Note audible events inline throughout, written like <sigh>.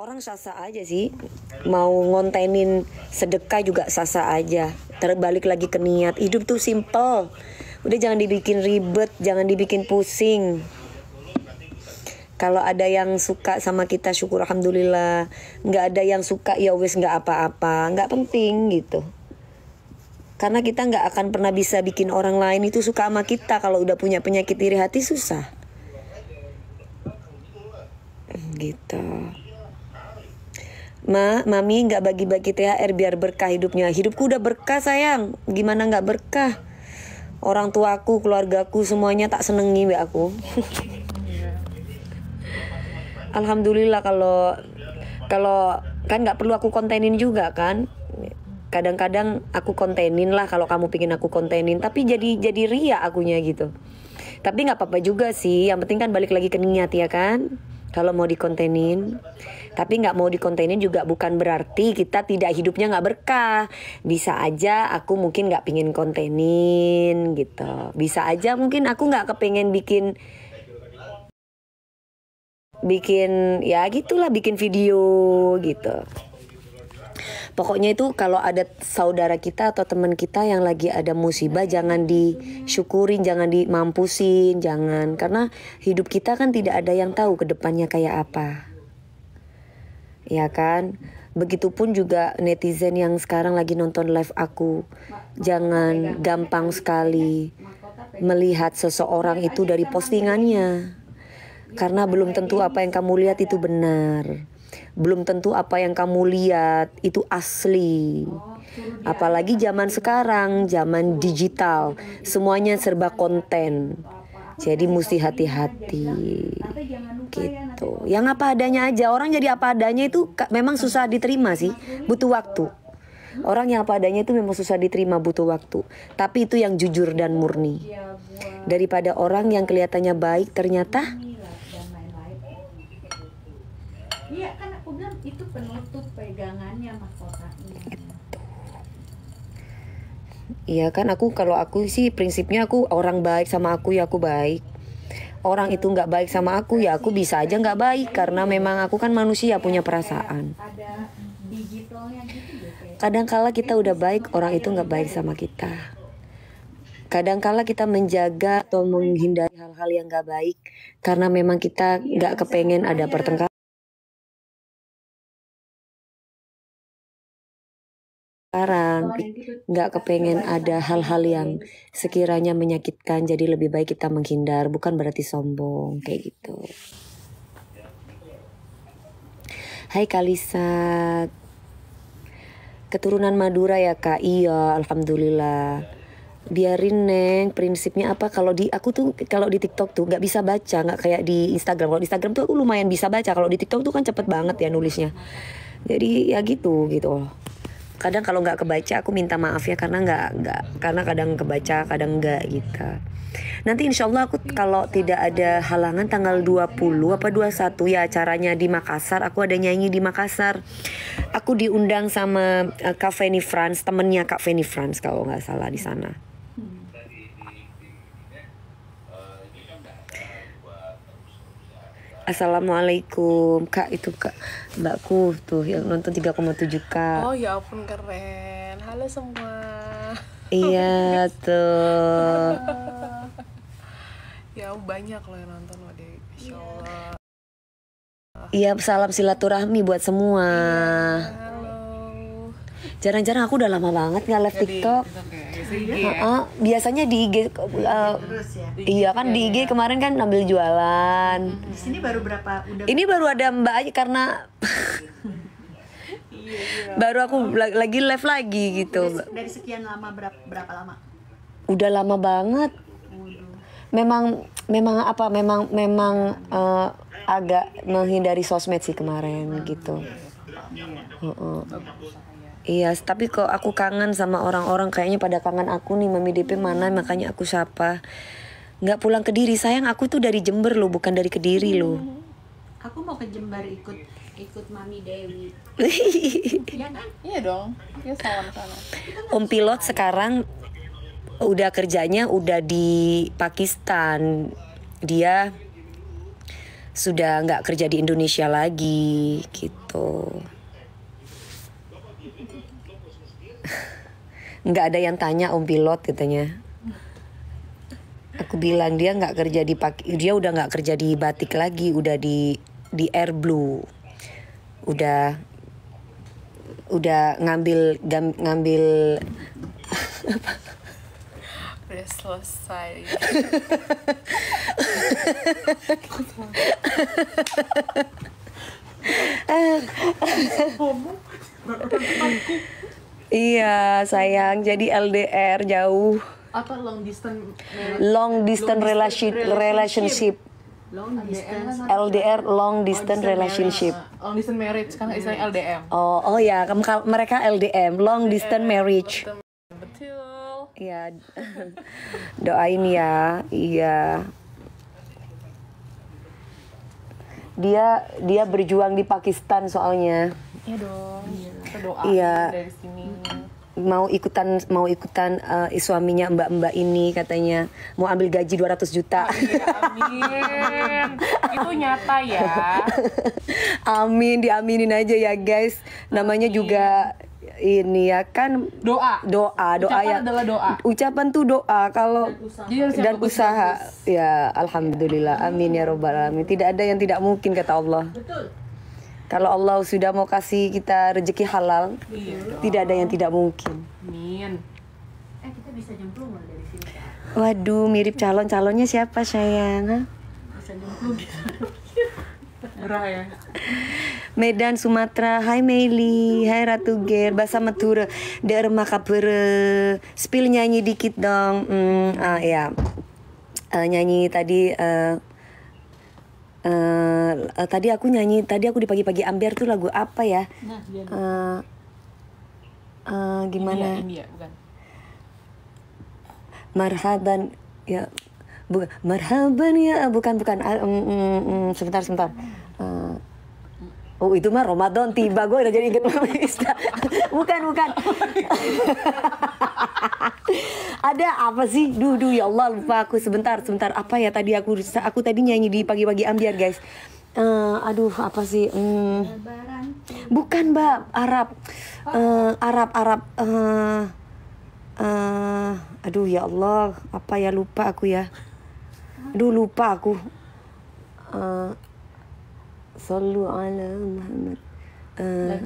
orang sasa aja sih mau ngontenin sedekah juga sasa aja terbalik lagi ke niat hidup tuh simple udah jangan dibikin ribet jangan dibikin pusing kalau ada yang suka sama kita syukur alhamdulillah nggak ada yang suka ya wis nggak apa-apa nggak penting gitu karena kita nggak akan pernah bisa bikin orang lain itu suka sama kita kalau udah punya penyakit iri hati susah gitu Ma, mami nggak bagi-bagi THR biar berkah hidupnya. Hidupku udah berkah sayang. Gimana nggak berkah? Orang tuaku, keluargaku semuanya tak senengi mbak aku. <laughs> Alhamdulillah kalau kalau kan nggak perlu aku kontenin juga kan. Kadang-kadang aku kontenin lah kalau kamu pingin aku kontenin. Tapi jadi jadi ria akunya gitu. Tapi nggak apa-apa juga sih. Yang penting kan balik lagi ke niat ya kan kalau mau dikontenin. Tapi nggak mau dikontenin juga bukan berarti kita tidak hidupnya nggak berkah. Bisa aja aku mungkin nggak pingin kontenin gitu. Bisa aja mungkin aku nggak kepengen bikin bikin ya gitulah bikin video gitu pokoknya itu kalau ada saudara kita atau teman kita yang lagi ada musibah jangan disyukurin jangan dimampusin jangan karena hidup kita kan tidak ada yang tahu kedepannya kayak apa ya kan begitupun juga netizen yang sekarang lagi nonton live aku jangan gampang sekali melihat seseorang itu dari postingannya karena belum tentu apa yang kamu lihat itu benar belum tentu apa yang kamu lihat itu asli. Apalagi zaman sekarang, zaman digital, semuanya serba konten. Jadi mesti hati-hati gitu. Yang apa adanya aja, orang jadi apa adanya itu memang susah diterima sih, butuh waktu. Orang yang apa adanya itu memang susah diterima, butuh waktu. Tapi itu yang jujur dan murni. Daripada orang yang kelihatannya baik ternyata itu penutup pegangannya mahkotanya Iya kan aku kalau aku sih prinsipnya aku orang baik sama aku ya aku baik orang itu nggak baik sama aku ya aku bisa aja nggak baik karena memang aku kan manusia punya perasaan gitu ya, gitu. kadangkala kita udah baik orang itu nggak baik sama kita kadangkala kita menjaga atau menghindari hal-hal yang nggak baik karena memang kita nggak kepengen ada pertengkaran sekarang oh, nggak kepengen ada hal-hal yang sekiranya menyakitkan jadi lebih baik kita menghindar bukan berarti sombong kayak gitu Hai Kalisa keturunan Madura ya kak iya alhamdulillah biarin neng prinsipnya apa kalau di aku tuh kalau di TikTok tuh nggak bisa baca nggak kayak di Instagram kalau di Instagram tuh aku lumayan bisa baca kalau di TikTok tuh kan cepet banget ya nulisnya jadi ya gitu gitu loh kadang kalau nggak kebaca aku minta maaf ya karena nggak nggak karena kadang kebaca kadang nggak gitu nanti insya Allah aku kalau tidak ada halangan tanggal 20 apa 21 ya acaranya di Makassar aku ada nyanyi di Makassar aku diundang sama uh, Kak Feni Franz temennya Kak Feni Franz kalau nggak salah di sana Assalamualaikum Kak itu Kak Mbakku tuh yang nonton 37 kak Oh ya ampun keren Halo semua Iya tuh <laughs> Ya banyak loh yang nonton loh deh iya. iya salam silaturahmi buat semua iya, Halo Jarang-jarang aku udah lama banget nggak live TikTok, ya? IG ya? uh, biasanya di IG uh, eh, terus ya? Iya kan di IG iya. kemarin kan ambil jualan. Di sini baru berapa udah Ini baru ada Mbak aja karena <laughs> iya, iya. baru aku lagi live lagi gitu. Udah, dari sekian lama berapa, berapa lama? Udah lama banget. Memang memang apa memang memang uh, agak menghindari sosmed sih kemarin gitu. Uh -uh. Iya, tapi kok aku kangen sama orang-orang kayaknya pada kangen aku nih Mami DP mana makanya aku sapa. Nggak pulang ke diri sayang aku tuh dari Jember loh bukan dari Kediri loh. Hmm. Aku mau ke Jember ikut ikut Mami Dewi. <laughs> Iya kan? Iya dong. ya salam Om pilot sekarang udah kerjanya udah di Pakistan. Dia sudah nggak kerja di Indonesia lagi gitu. nggak ada yang tanya om pilot katanya aku bilang dia nggak kerja di dia udah nggak kerja di batik lagi udah di di air blue udah udah ngambil gam, ngambil <laughs> apa udah selesai <laughs> Iya, sayang. Jadi LDR jauh. Atau long distance long distance, long distance relationship. relationship. Long distance LDR ah, long distance relationship. long distance marriage kan istilahnya LDM. Hmm. Oh, oh ya, mereka LDM, long LDM, distance marriage. Betul. Iya. <laughs> Doain ya. Iya dia dia berjuang di Pakistan soalnya. Iya dong. Iya doa iya. dari sini mau ikutan mau ikutan uh, suaminya mbak-mbak ini katanya mau ambil gaji 200 juta. Oh, iya, amin. Itu nyata ya. <laughs> amin, diaminin aja ya guys. Namanya amin. juga ini ya kan doa doa doa ucapan ya adalah doa ucapan tuh doa kalau dan usaha, iya, dan usaha. ya alhamdulillah amin ya robbal alamin tidak ada yang tidak mungkin kata Allah betul kalau Allah sudah mau kasih kita rezeki halal, iya tidak ada yang tidak mungkin. Amin. Eh kita bisa jemplung dari sini. Waduh, mirip calon-calonnya siapa sayang? Bisa jemplung. Merah ya. Medan, Sumatera. Hai Meili, hai Ratu Ger, Bahasa Matura, Der Makapere. Spill nyanyi dikit dong. Hmm, ah ya. Uh, nyanyi tadi uh, uh, tadi aku nyanyi tadi aku di pagi-pagi ambiar tuh lagu apa ya nah, uh, uh, gimana India, India, bukan. marhaban ya bukan marhaban ya bukan bukan uh, um, um, sebentar sebentar uh, Oh itu mah Ramadan tiba gue udah jadi inget Bukan bukan. Ada apa sih? Duh duh ya Allah lupa aku sebentar sebentar apa ya tadi aku aku tadi nyanyi di pagi-pagi ambiar guys. Uh, aduh apa sih? Hmm. Bukan mbak Arab uh, Arab Arab. Uh, uh, aduh ya Allah apa ya lupa aku ya. Aduh lupa aku. صلوا على محمد آه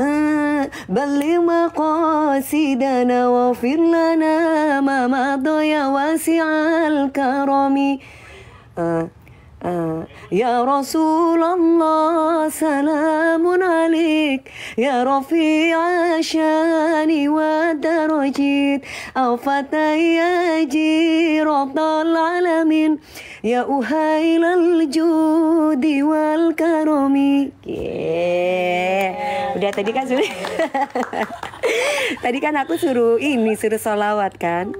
آه بلغ مقاصدنا واغفر لنا ما مضى يا واسع الكرم آه يا رسول الله سلام عليك يا رفيع الشان والدرجات أو فتى يجي العالمين يا أهيل الجود والكرم Udah tadi kan suruh Tadi kan aku suruh ini suruh solawat kan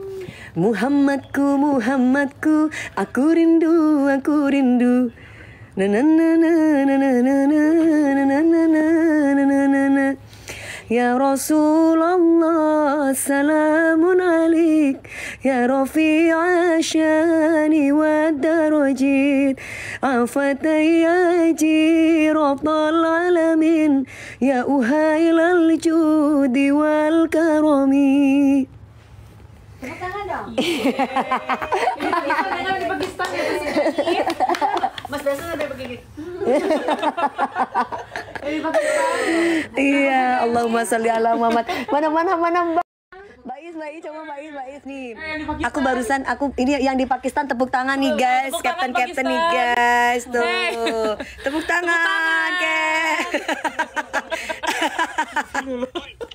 Muhammadku Muhammadku aku rindu aku rindu na na na na na na na na na na na na na na Ya Rasulullah salamun alik Ya Rafi ashani wa Darajid, Afatai aji Rabbal alamin Ya uhailal judi wal karami Tepuk tangan dong. <laughs> Iya. di Pakistan ya Mas Dasu ada begini. Iya, Allahumma salli ala Muhammad. Mana mana mana Mbak. Mbak Is, Mbak Is, coba Mbak Is, Mbak Is nih. Eh, aku barusan, aku ini yang di Pakistan tepuk tangan nih guys, Captain Captain nih guys, tuh tepuk tangan, tepuk tangan.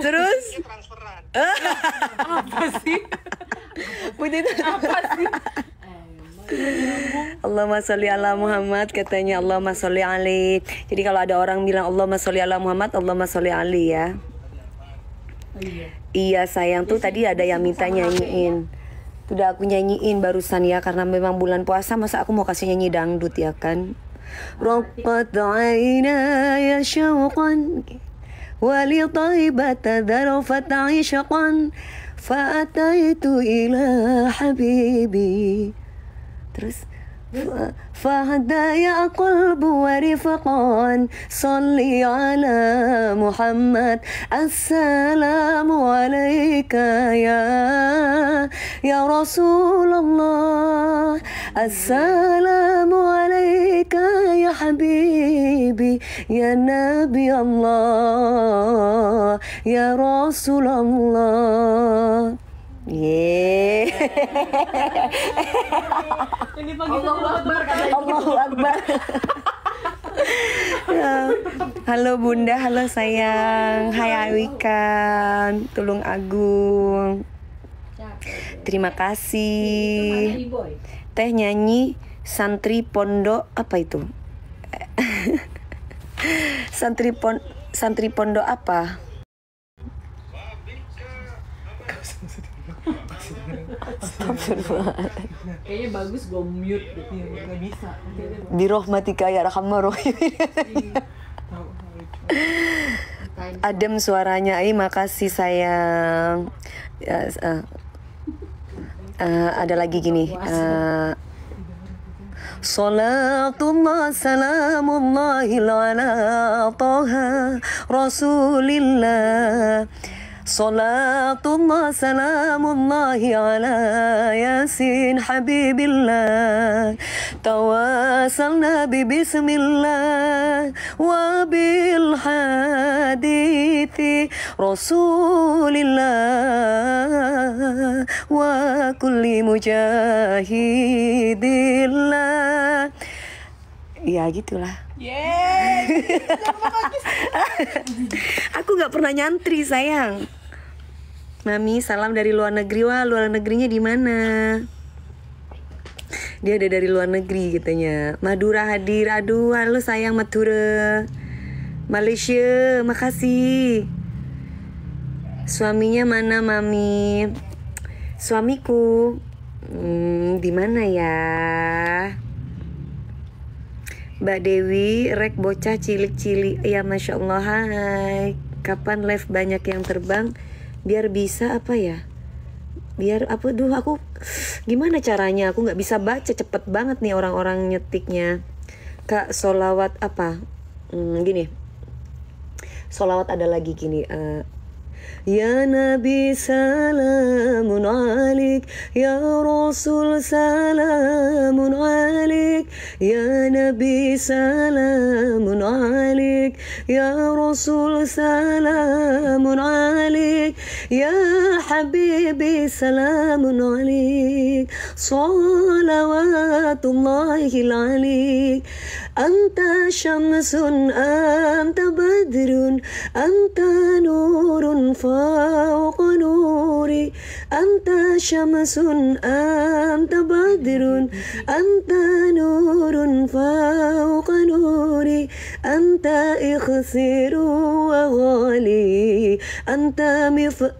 terus <laughs> apa sih apa sih Allah sholli ala Muhammad katanya Allah sholli ali. Jadi kalau ada orang bilang Allah sholli ala Muhammad, Allah sholli ali ya. Oh, iya. iya. sayang tuh tadi ada yang minta nyanyiin. Sudah aku nyanyiin barusan ya karena memang bulan puasa masa aku mau kasih nyanyi dangdut ya kan. Raqqat ya syauqan. ولطيبة ذرفت عشقا فأتيت إلى حبيبي فهدى فهدايا قلب ورفقا صلي على محمد السلام عليك يا ya Rasulullah Assalamu alayka ya Habibi ya Nabi Allah ya Rasulullah Yeah. Ya, halo Bunda, halo sayang. Hai Awikan, Tulung Agung. Terima kasih. Teh nyanyi santri pondok apa itu? <laughs> santri pon santri pondok apa? <laughs> Kayaknya bagus gue mute iya, ya, gak bisa. Iya, Adem suaranya, eh makasih sayang. Ya, eh, uh, ada lagi gini uh, Salatullah salamullahi ala toha Rasulillah صلاة الله سلام الله على ياسين حبيب الله تواصلنا ببسم الله وبالحديث رسول الله وكل مجاهد الله ya gitulah aku nggak pernah nyantri, sayang. Mami, salam dari luar negeri. Wah, luar negerinya di mana? Dia ada dari luar negeri katanya. Madura hadir. Aduh, halo sayang Madura. Malaysia, makasih. Suaminya mana, Mami? Suamiku. Hmm, di mana ya? Mbak Dewi, rek bocah cilik-cilik. Ya Masya Allah, hai. Kapan live banyak yang terbang? Biar bisa apa ya? Biar apa? Duh, aku gimana caranya? Aku nggak bisa baca cepet banget nih orang-orang nyetiknya. Kak, solawat apa? Hmm, gini. Solawat ada lagi gini. Uh, يا نبي سلام عليك يا رسول سلام عليك يا نبي سلام عليك يا رسول سلام عليك يا حبيبي سلام عليك صلوات الله عليك أنت شمس أنت بدر أنت نور فوق نوري أنت شمس أنت بدر أنت نور فوق نوري أنت إخسر وغالي أنت مف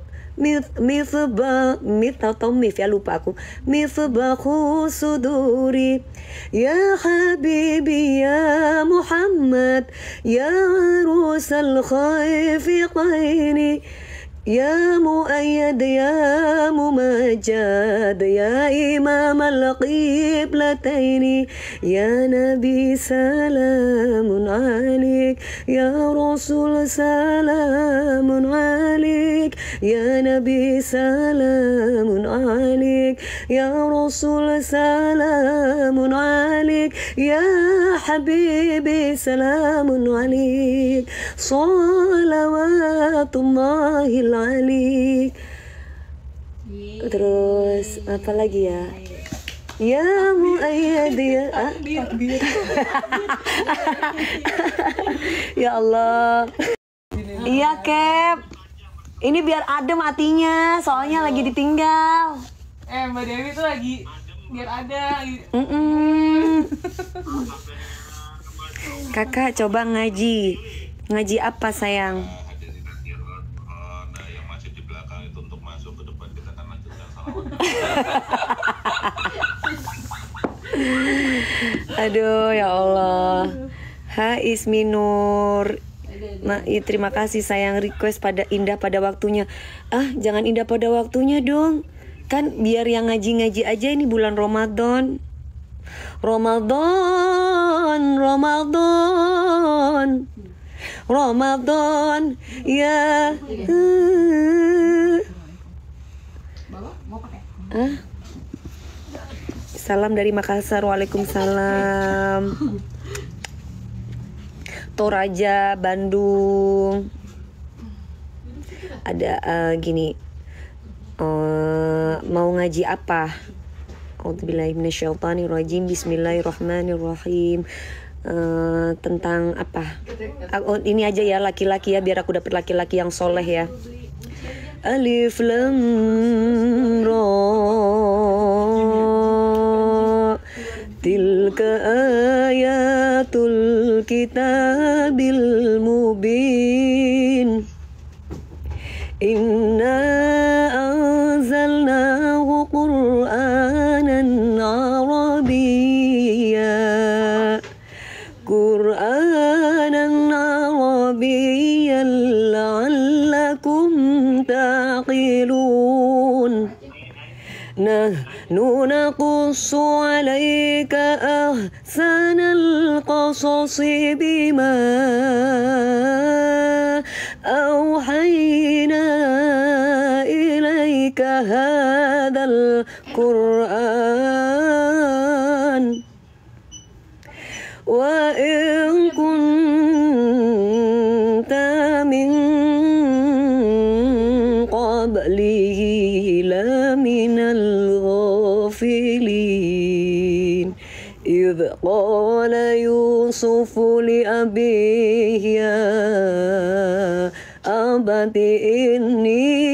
مصباح متطمف مف لوباكو مصباح صدوري يا حبيبي يا محمد يا عروس الخيف قيني يا مؤيد يا ممجد يا إمام القبلتين يا نبي سلام عليك يا رسول سلام عليك يا نبي سلام عليك يا رسول سلام عليك يا حبيبي سلام عليك صلوات الله terus apa lagi ya Ya muayyad ya Ya Allah Iya Kep ini biar adem hatinya, soalnya lagi ditinggal. Eh, Mbak Dewi tuh lagi biar ada. Kakak coba ngaji. Ngaji apa sayang? <laughs> Aduh ya Allah. Ha Isminur. Nur Ma, ya, terima kasih sayang request pada Indah pada waktunya. Ah, jangan Indah pada waktunya dong. Kan biar yang ngaji-ngaji aja ini bulan Ramadan. Ramadan, Ramadan. Ramadan ya. Ah. Salam dari Makassar. Waalaikumsalam. Toraja Bandung ada uh, gini uh, mau ngaji apa Bismillahirrahmanirrahim Bismillahirrahmanirrahim uh, eh, tentang apa oh, ini aja ya laki-laki ya biar aku dapat laki-laki yang soleh ya Alif lam ro tilka الكتاب المبين إنا أنزلناه قرآنا عربيا قرآنا عربيا لعلكم تعقلون نحن نقص عليك أهل أحسن القصص بما أوحينا إليك هذا القرآن وإن كنت من قبله لمن الغالبين إذ قال يوسف لأبيه يا أبت إني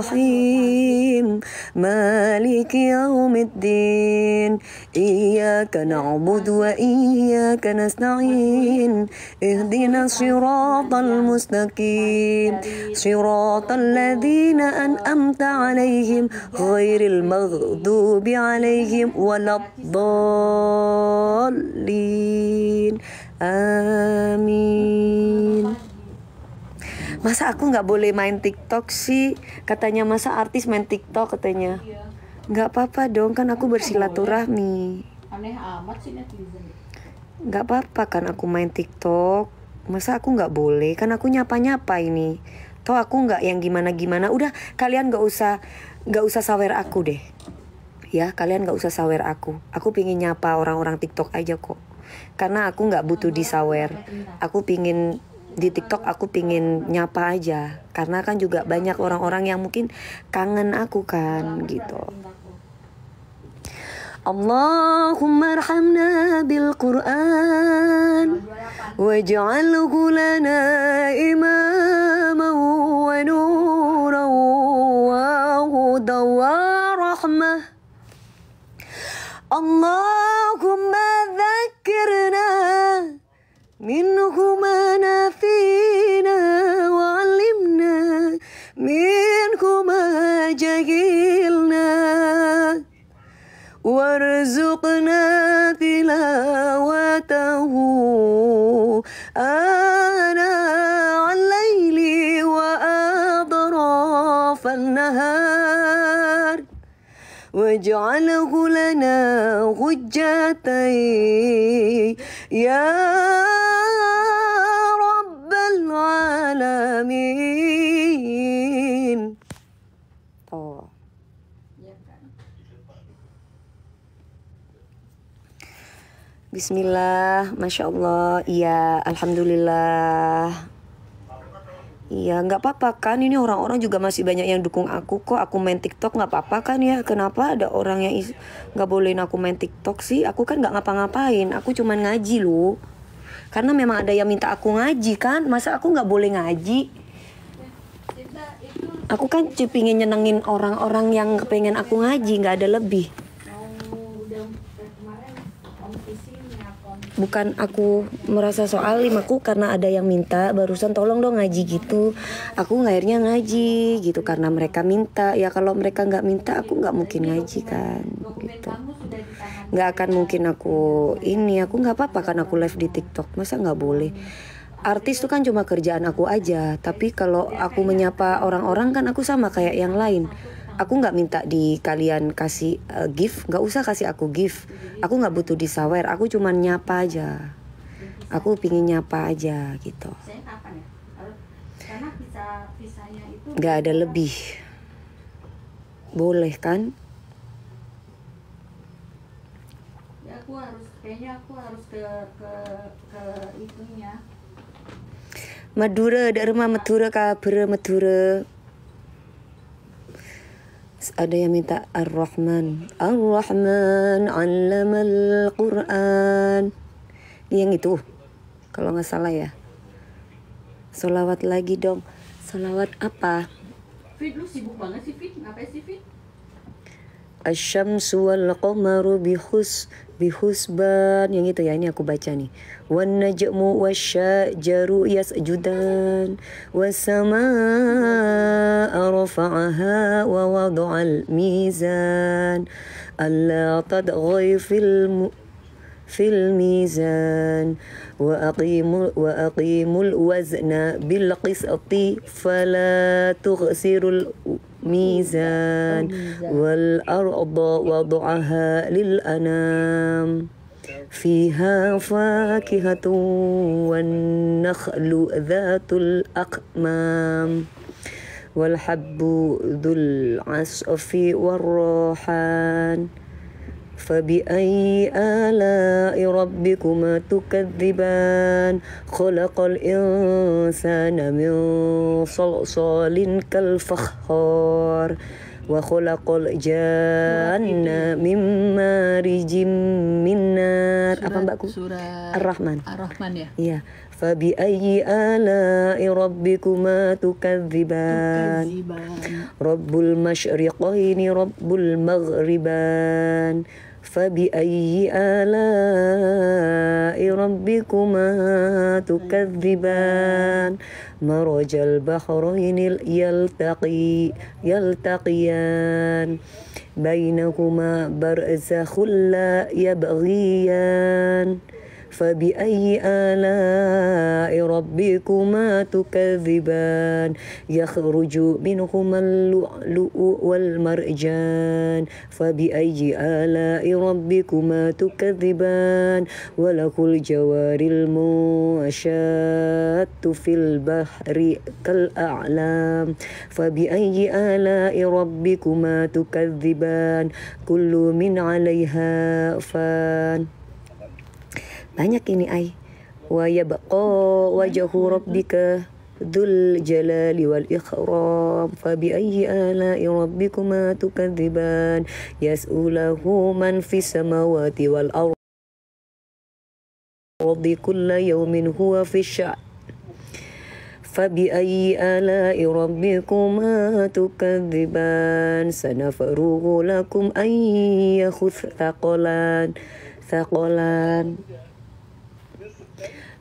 الرحيم مالك يوم الدين إياك نعبد وإياك نستعين اهدنا الصراط المستقيم صراط الذين أنأمت عليهم غير المغضوب عليهم ولا الضالين آمين masa aku nggak boleh main TikTok sih katanya masa artis main TikTok katanya iya. nggak apa-apa dong kan aku bersilaturahmi aneh nggak apa-apa kan aku main TikTok masa aku nggak boleh kan aku nyapa-nyapa ini toh aku nggak yang gimana-gimana udah kalian nggak usah nggak usah sawer aku deh ya kalian nggak usah sawer aku aku pingin nyapa orang-orang TikTok aja kok karena aku nggak butuh disawer aku pingin di TikTok aku pingin nyapa aja karena kan juga banyak orang-orang yang mungkin kangen aku kan gitu. Allahumma arhamna bil Quran waj'alhu lana wa wa wa rahmah Allahumma وارزقنا تلاوته آناء الليل وأطراف النهار واجعله لنا حجتين يا Bismillah, Masya Allah, iya, Alhamdulillah. Iya, nggak apa-apa kan, ini orang-orang juga masih banyak yang dukung aku kok, aku main TikTok nggak apa-apa kan ya, kenapa ada orang yang nggak bolehin aku main TikTok sih, aku kan nggak ngapa-ngapain, aku cuman ngaji loh. Karena memang ada yang minta aku ngaji kan, masa aku nggak boleh ngaji? Aku kan pengen nyenengin orang-orang yang pengen aku ngaji, nggak ada lebih. bukan aku merasa soal soalim aku karena ada yang minta barusan tolong dong ngaji gitu aku akhirnya ngaji gitu karena mereka minta ya kalau mereka nggak minta aku nggak mungkin ngaji kan gitu nggak akan mungkin aku ini aku nggak apa-apa kan aku live di TikTok masa nggak boleh artis itu kan cuma kerjaan aku aja tapi kalau aku menyapa orang-orang kan aku sama kayak yang lain aku nggak minta di kalian kasih uh, gift nggak usah kasih aku gift aku nggak butuh disawer aku cuman nyapa aja aku pingin nyapa aja gitu ya? nggak ada lebih boleh kan ya aku harus kayaknya aku harus ke ke ke itunya Madura, Dharma Madura, Kabra Madura, ada yang minta Ar-Rahman Ar-Rahman Allamal Quran yang itu kalau nggak salah ya solawat lagi dong solawat apa Fit lu sibuk banget sih Fit ngapain sih Fit Asyamsu wal qamaru bihus bihusban yang itu ya ini aku baca nih wan najmu wasyajaru yasjudan wasamaa rafa'aha wa wada'al mizan alla tadghay fil في الميزان وأقيموا, وأقيموا الوزن بالقسط فلا تخسروا ميزان والأرض وضعها للأنام فيها فاكهة والنخل ذات الأقمام والحب ذو العصف والروحان فبأي آلاء ربكما تكذبان خلق الإنسان من صلصال كالفخار وخلق الجنة من مارج من نار الرحمن الرحمن يا فبأي آلاء ربكما تكذبان رب المشرقين رب المغربان فبأي آلاء ربكما تكذبان مرج البحرين يلتقي يلتقيان بينهما برزخ لا يبغيان فبأي آلاء ربكما تكذبان يخرج منهما اللؤلؤ والمرجان فبأي آلاء ربكما تكذبان وله الجوار المنشات في البحر كالأعلام فبأي آلاء ربكما تكذبان كل من عليها فان Banyak ini ay. Wa yabqa wajhu rabbika dzul jalali wal ikram fa bi ayyi ala'i rabbikuma tukadziban yas'aluhu man fis samawati wal ardi kulla yawmin huwa fi sya'n فبأي آلاء ربكما تكذبان سنفرغ لكم أي ثقلان ثقلان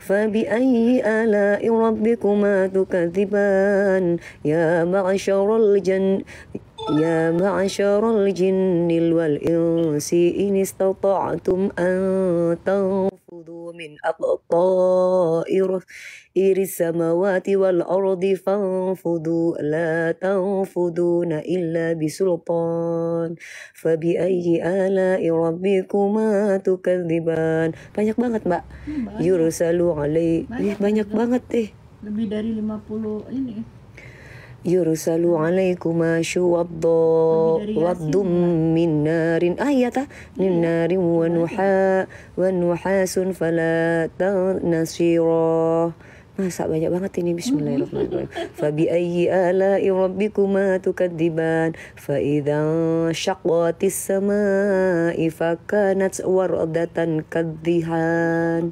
فبأي آلاء ربكما تكذبان يا معشر الجن يا معشر الجن والإنس إن استطعتم أن تنفذوا من أقطار السماوات والأرض فانفذوا لا تنفذون إلا بسلطان فبأي آلاء ربكما تكذبان banyak banget mbak hmm, banyak. banyak, eh, banyak banget deh lebih dari 50 ini yursalu alaikuma shuwadda waddum min narin ayata ah, min iya. narin wa iya, iya. nuha wa nuhasun fala tanasira Masa banyak banget ini Bismillahirrahmanirrahim. <laughs> Fabi ala ala'i rabbikuma tukadziban fa idza syaqqatis sama'i fakanat wardatan kadhihan.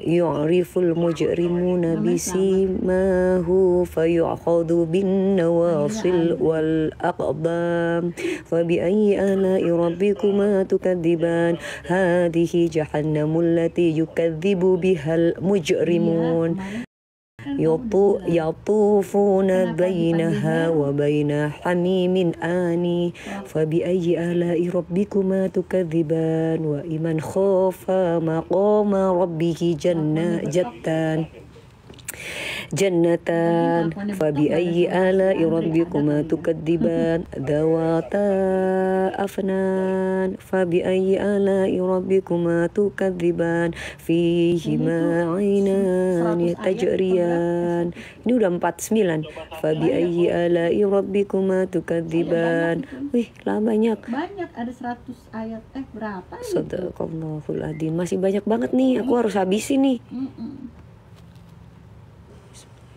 يعرف المجرمون بسيماه فيعخذ بالنواصل والأقدام فبأي آلاء ربكما تكذبان هذه جهنم التي يكذب بها المجرمون يطوفون بينها وبين حميم آني فبأي آلاء ربكما تكذبان وإمن خاف مقام ربه جنة جتان Jannatan, fabi ayi ala irobbi kuma tukadiban, dawatan, afnan, fabi ayi ala irobbi kuma tukadiban, fihiman, ainan, tajarian, ini udah empat sembilan, fabi ayi ala irobbi kuma tukadiban, wih lah banyak. banyak ada seratus ayat, eh berapa, saudara, kau mau full hadim, masih banyak banget nih, aku harus habisin nih.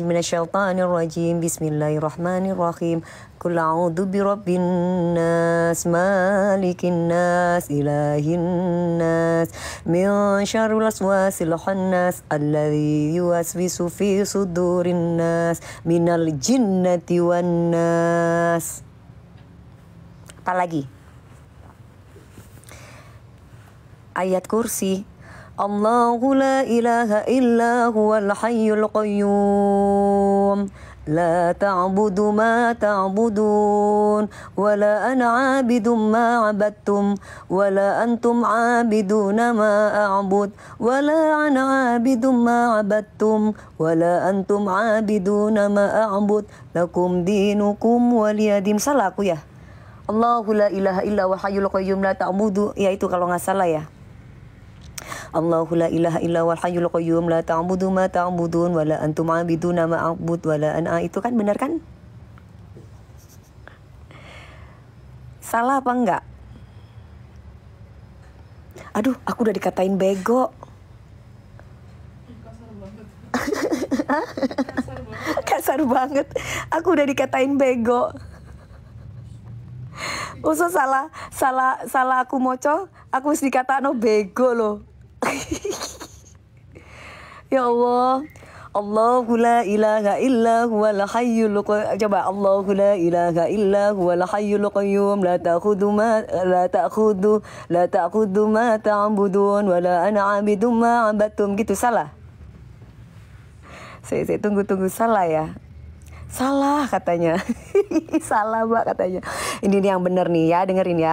yang Minasyaitanirrajim Bismillahirrahmanirrahim Kul a'udhu birabbin nas Malikin nas Ilahin nas Min syarul aswasil khannas Alladhi yuwaswisu fi sudurin nas Minal jinnati wan nas Apa lagi? Ayat kursi الله لا إله إلا هو الحي القيوم لا تعبد ما تعبدون ولا أنا عابد ما عبدتم ولا أنتم عابدون ما أعبد ولا أنا عابد ما عبدتم ولا أنتم عابدون ما أعبد لكم دينكم ولي دين salah aku ya Allahu la ilaha illa wa hayyul qayyum la ta'budu yaitu kalau nggak salah ya Allahu la ilaha illa wal hayyul qayyum la ta'budu ma ta'budun wa la antum abiduna ma a'bud wa la ana itu kan benar kan? Salah apa enggak? Aduh, aku udah dikatain bego. Kasar <laughs> banget. Kasar banget. Aku udah dikatain bego. Usah salah, salah, salah aku moco, aku harus dikatain no bego loh. <laughs> ya Allah Allahu la ilaha illa la hayyul qayyum. Coba Allahu la ilaha illa la hayyul qayyum la ta'khudu ma la ta'khudu la ta'khudu ma ta'ambudun wa la ana 'abidun ma Gitu salah. Saya, saya tunggu tunggu salah ya. Salah katanya. <laughs> salah Mbak katanya. Ini ini yang benar nih ya, dengerin ya.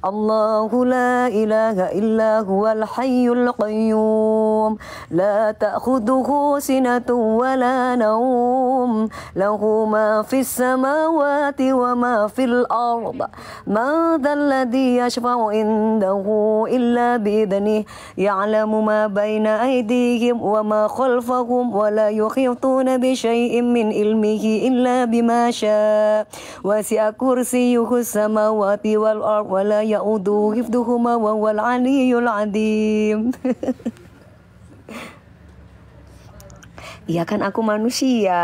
الله لا إله إلا هو الحي القيوم لا تأخذه سنة ولا نوم له ما في السماوات وما في الأرض ماذا ذا الذي يشفع عنده إلا بإذنه يعلم ما بين أيديهم وما خلفهم ولا يخيطون بشيء من علمه إلا بما شاء وسع كرسيه السماوات والأرض ولا hifduhuma wa wal aliyul adim Iya kan aku manusia,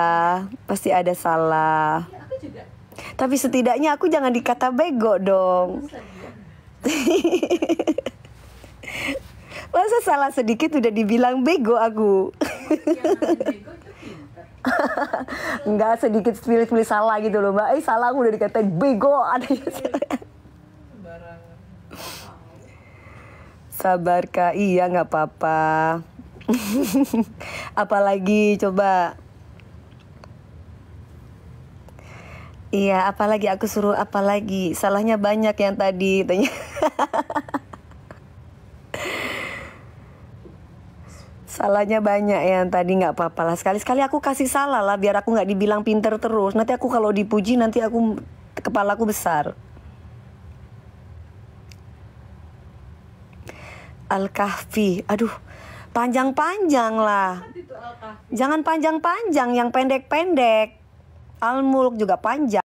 pasti ada salah. Tapi setidaknya aku jangan dikata bego dong. Masa salah sedikit udah dibilang bego aku. Enggak sedikit pilih-pilih salah gitu loh mbak. Eh salah aku udah dikata bego. Ada Sabar kak, iya nggak apa-apa. <laughs> apalagi coba. Iya, apalagi aku suruh apalagi. Salahnya banyak yang tadi tanya. <laughs> Salahnya banyak yang tadi nggak apa-apa lah. Sekali-sekali aku kasih salah lah, biar aku nggak dibilang pinter terus. Nanti aku kalau dipuji nanti aku kepalaku besar. Al-Kahfi. Aduh, panjang-panjang lah. Jangan panjang-panjang, yang pendek-pendek. Al-Mulk juga panjang.